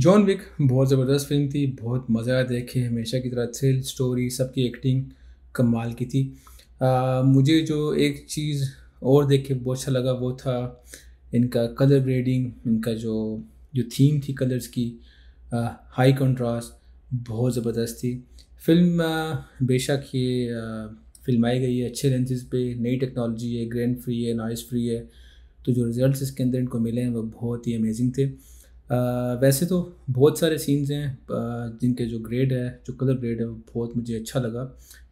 John Wick बहुत ज़बरदस्त film थी बहुत मज़ा आया देखे हमेशा की तरह थ्रिल स्टोरी सबकी एक्टिंग कमाल की थी आ, मुझे जो एक चीज़ और देख के बहुत अच्छा लगा वो था इनका कलर ग्रेडिंग इनका जो जो थीम थी कलर्स की आ, हाई कंट्रास्ट बहुत ज़बरदस्त थी फिल्म बेशक ये फिल्म आई गई है अच्छे लेंसेज पे नई टेक्नोलॉजी है ग्रैंड फ्री है नॉइज़ फ्री है तो जो रिज़ल्ट इसके अंदर इनको मिले हैं वो बहुत ही अमेजिंग थे वैसे तो बहुत सारे सीन्स हैं जिनके जो ग्रेड है जो कलर ग्रेड है वो बहुत मुझे अच्छा लगा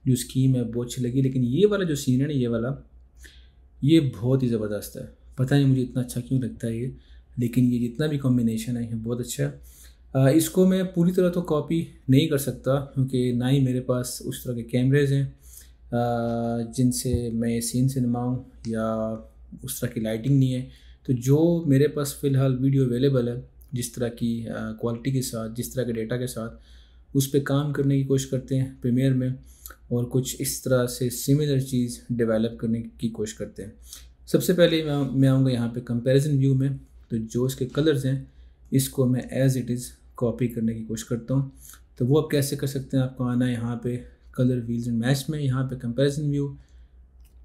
जो स्कीम है बहुत अच्छी लगी लेकिन ये वाला जो सीन है ना ये वाला ये बहुत ही ज़बरदस्त है पता नहीं मुझे इतना अच्छा क्यों लगता है ये लेकिन ये जितना भी कॉम्बिनेशन है ये बहुत अच्छा है इसको मैं पूरी तरह तो कॉपी नहीं कर सकता क्योंकि ना ही मेरे पास उस तरह के कैमरेज हैं जिनसे मैं ये सीन सिनेमाऊँ या उस तरह की लाइटिंग नहीं है तो जो मेरे पास फ़िलहाल वीडियो अवेलेबल है जिस तरह की क्वालिटी के साथ जिस तरह के डेटा के साथ उस पर काम करने की कोशिश करते हैं प्रीमियर में और कुछ इस तरह से सिमिलर चीज़ डेवलप करने की कोशिश करते हैं सबसे पहले मैं मैं आऊँगा यहाँ पे कंपैरिजन व्यू में तो जो इसके कलर्स हैं इसको मैं एज़ इट इज़ कॉपी करने की कोशिश करता हूँ तो वो आप कैसे कर सकते हैं आपको आना है यहाँ पे कलर व्हील्स एंड मैच में यहाँ पे कंपैरिजन व्यू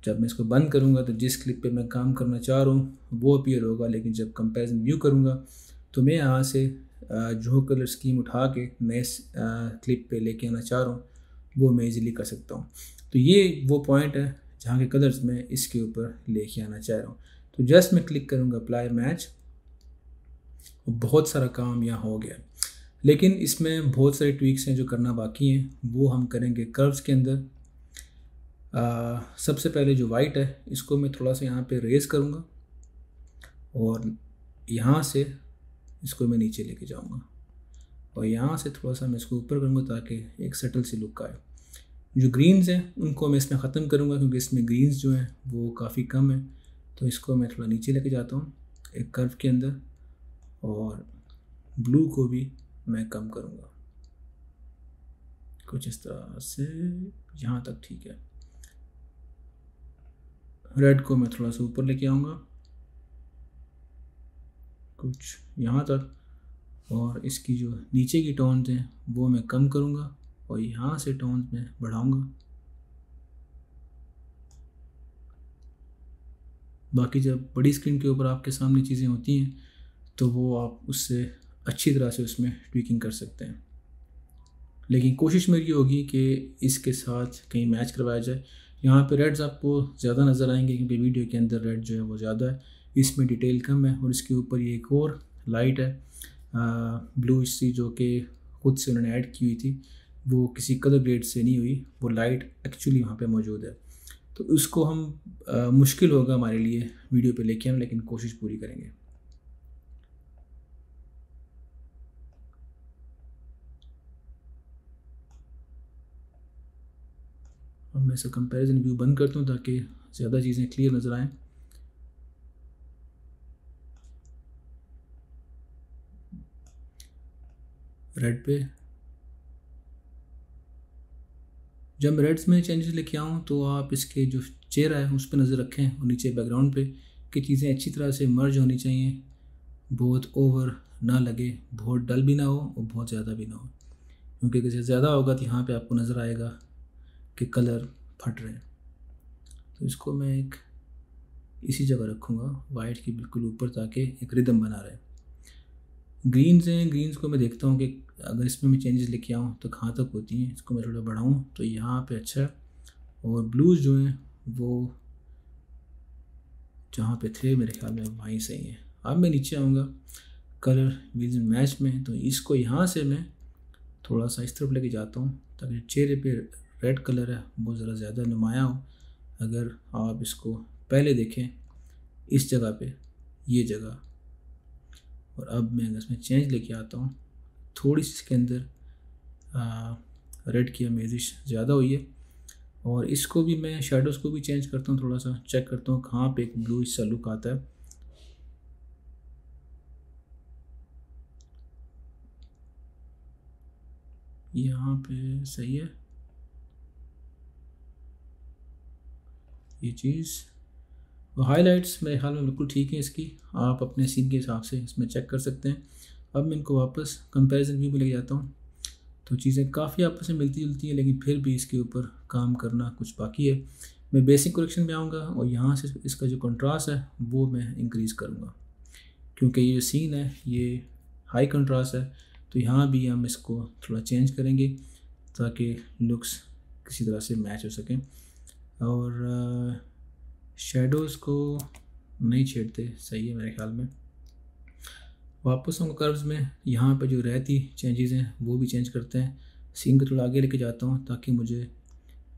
जब मैं इसको बंद करूँगा तो जिस क्लिप पे मैं काम करना चाह रहा हूँ वो अपीयर होगा लेकिन जब कंपैरिजन व्यू करूँगा तो मैं यहाँ से जो कलर स्कीम उठा के नए क्लिप पे लेके आना चाह रहा हूँ वो मैं इजीली कर सकता हूँ तो ये वो पॉइंट है जहाँ के कलर्स मैं इसके ऊपर लेके आना चाह रहा हूँ तो जस्ट मैं क्लिक करूँगा अप्लाई मैच बहुत सारा काम यहाँ हो गया लेकिन इसमें बहुत सारे ट्वीक्स हैं जो करना बाकी हैं वो हम करेंगे कर्व्स के अंदर आ, सबसे पहले जो वाइट है इसको मैं थोड़ा सा यहाँ पे रेज करूँगा और यहाँ से इसको मैं नीचे लेके जाऊँगा और यहाँ से थोड़ा सा मैं इसको ऊपर करूँगा ताकि एक सेटल सी लुक आए जो ग्रीन्स हैं उनको मैं इसमें ख़त्म करूँगा क्योंकि इसमें ग्रीन्स जो हैं वो काफ़ी कम हैं तो इसको मैं थोड़ा नीचे लेके जाता हूँ एक कर्व के अंदर और ब्लू को भी मैं कम करूँगा कुछ इस तरह से यहाँ तक ठीक है रेड को मैं थोड़ा सा ऊपर लेके आऊँगा कुछ यहाँ तक और इसकी जो नीचे की टोन्स हैं वो मैं कम करूँगा और यहाँ से टोन्स मैं बढ़ाऊँगा बाकी जब बड़ी स्क्रीन के ऊपर आपके सामने चीज़ें होती हैं तो वो आप उससे अच्छी तरह से उसमें ट्विकिंग कर सकते हैं लेकिन कोशिश मेरी होगी कि इसके साथ कहीं मैच करवाया जाए यहाँ पे रेड्स आपको ज़्यादा नज़र आएंगे क्योंकि वीडियो के अंदर रेड जो है वो ज़्यादा है इसमें डिटेल कम है और इसके ऊपर ये एक और लाइट है ब्लू सी जो कि खुद से उन्होंने ऐड की हुई थी वो किसी कलर ग्रेड से नहीं हुई वो लाइट एक्चुअली वहाँ पे मौजूद है तो उसको हम आ, मुश्किल होगा हमारे लिए वीडियो पे लेके आना लेकिन कोशिश पूरी करेंगे अब मैं इसका कंपैरिजन व्यू बंद करता हूँ ताकि ज़्यादा चीज़ें क्लियर नज़र आएँ रेड पे जब मैं रेड्स में चेंजेस लेके आऊँ तो आप इसके जो चेहरा है उस पर नज़र रखें और नीचे बैकग्राउंड पे कि चीज़ें अच्छी तरह से मर्ज होनी चाहिए बहुत ओवर ना लगे बहुत डल भी ना हो और बहुत ज़्यादा भी ना हो क्योंकि जैसे ज़्यादा होगा तो यहाँ पे आपको नज़र आएगा कि कलर फट रहे हैं तो इसको मैं एक इसी जगह रखूँगा वाइट की बिल्कुल ऊपर ताकि एक रिदम बना रहे ग्रीन्स हैं ग्रीन्स को मैं देखता हूँ कि अगर इसमें मैं चेंजेस लेके आऊँ तो कहाँ तक होती हैं इसको मैं थोड़ा बढ़ाऊँ तो यहाँ पे अच्छा है और ब्लूज़ जो हैं वो जहाँ पे थे मेरे ख्याल में वहीं सही हैं अब मैं नीचे आऊँगा कलर विज मैच में तो इसको यहाँ से मैं थोड़ा सा इस तरफ लेके जाता हूँ ताकि चेहरे पर रेड कलर है वो ज़रा ज़्यादा नुमाया हो अगर आप इसको पहले देखें इस जगह पे ये जगह और अब मैं अगर इसमें चेंज लेके आता हूँ थोड़ी सी इसके अंदर रेड की अमेजिश ज़्यादा हुई है और इसको भी मैं शेडोज़ को भी चेंज करता हूँ थोड़ा सा चेक करता हूँ कहाँ पे एक ब्लू सा लुक आता है यहाँ पे सही है ये चीज़ हाईलाइट्स तो मेरे ख्याल में बिल्कुल ठीक है इसकी आप अपने सीन के हिसाब से इसमें चेक कर सकते हैं अब मैं इनको वापस कंपेरिजन व्यू में ले जाता हूँ तो चीज़ें काफ़ी आपस में मिलती जुलती हैं लेकिन फिर भी इसके ऊपर काम करना कुछ बाकी है मैं बेसिक कलेक्शन में आऊँगा और यहाँ से इसका जो कंट्रास्ट है वो मैं इंक्रीज़ करूँगा क्योंकि ये जो सीन है ये हाई कंट्रास्ट है तो यहाँ भी हम इसको थोड़ा चेंज करेंगे ताकि लुक्स किसी तरह से मैच हो सकें और शेडोज़ को नहीं छेड़ते सही है मेरे ख्याल में वापस हम कर्व्स में यहाँ पर जो रहती चेंजेस हैं वो भी चेंज करते हैं सीन को थोड़ा आगे लेके जाता हूँ ताकि मुझे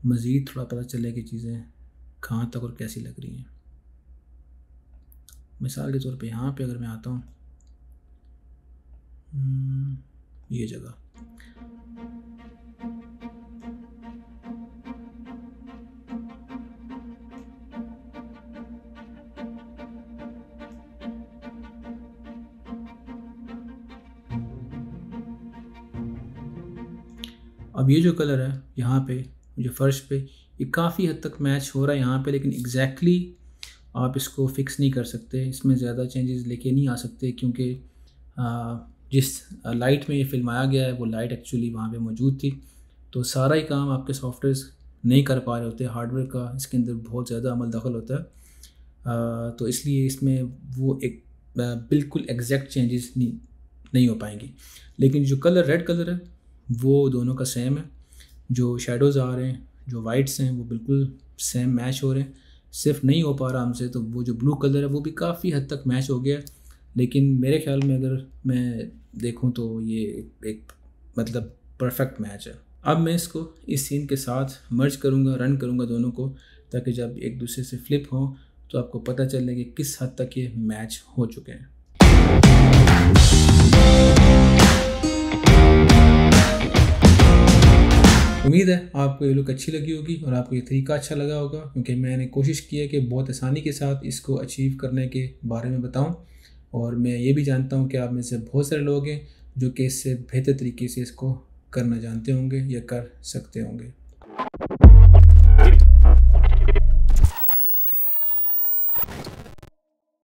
मज़ीद थोड़ा पता चले कि चीज़ें कहाँ तक और कैसी लग रही हैं मिसाल के तौर पे यहाँ पे अगर मैं आता हूँ हम्म, ये जगह अब ये जो कलर है यहाँ पे जो फ़र्श पे ये काफ़ी हद तक मैच हो रहा है यहाँ पे लेकिन एग्जैक्टली exactly आप इसको फिक्स नहीं कर सकते इसमें ज़्यादा चेंजेस लेके नहीं आ सकते क्योंकि जिस लाइट में ये फिल्माया गया है वो लाइट एक्चुअली वहाँ पे मौजूद थी तो सारा ही काम आपके सॉफ्टवेयर नहीं कर पा रहे होते हार्डवेयर का इसके अंदर बहुत ज़्यादा अमल दखल होता है आ, तो इसलिए इसमें वो एक बिल्कुल एग्जैक्ट चेंजेस नहीं नहीं हो पाएंगी लेकिन जो कलर रेड कलर है वो दोनों का सेम है जो शेडोज़ आ रहे हैं जो वाइट्स हैं वो बिल्कुल सेम मैच हो रहे हैं सिर्फ नहीं हो पा रहा हमसे तो वो जो ब्लू कलर है वो भी काफ़ी हद तक मैच हो गया लेकिन मेरे ख्याल में अगर मैं देखूँ तो ये एक मतलब परफेक्ट मैच है अब मैं इसको इस सीन के साथ मर्ज करूँगा रन करूँगा दोनों को ताकि जब एक दूसरे से फ्लिप हो तो आपको पता चले कि किस हद तक ये मैच हो चुके हैं उम्मीद है आपको ये लुक अच्छी लगी होगी और आपको ये तरीका अच्छा लगा होगा क्योंकि मैंने कोशिश की है कि बहुत आसानी के साथ इसको अचीव करने के बारे में बताऊँ और मैं ये भी जानता हूँ कि आप में से बहुत सारे लोग हैं जो कि इससे बेहतर तरीके से इसको करना जानते होंगे या कर सकते होंगे